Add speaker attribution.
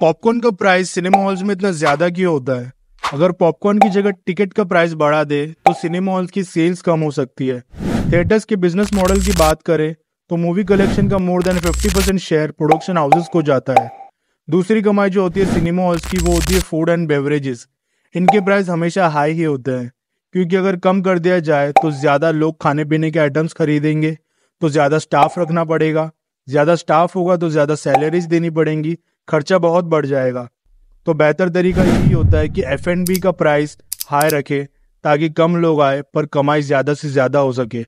Speaker 1: popcorn का price cinema halls में इतना ज्यादा क्यों होता है अगर पॉपकॉर्न की जगह टिकट का प्राइस बढ़ा दे तो सिनेमा हॉल्स की सेल्स कम हो सकती है थिएटर्स के बिजनेस मॉडल की बात करें तो मूवी कलेक्शन का more than 50 percent share production houses को जाता है दूसरी कमाई जो होती है सिनेमा हॉल्स की वो होती है फूड एंड बेवरेजेस इनके प्राइस हमेशा हाई ही होते हैं क्योंकि अगर कम कर दिया जाए तो ज़्यादा लोग खाने पीने के आइटम्स खरीदेंगे तो ज़्यादा स्टाफ रखना पड़ेगा ज़्यादा स्टाफ होगा तो ज़्यादा सैलरीज देनी पड़ेंगी खर्चा बहुत बढ़ जाएगा तो बेहतर तरीका यही होता है कि एफ एंड बी का प्राइस हाई रखे ताकि कम लोग आए पर कमाई ज़्यादा से ज़्यादा हो सके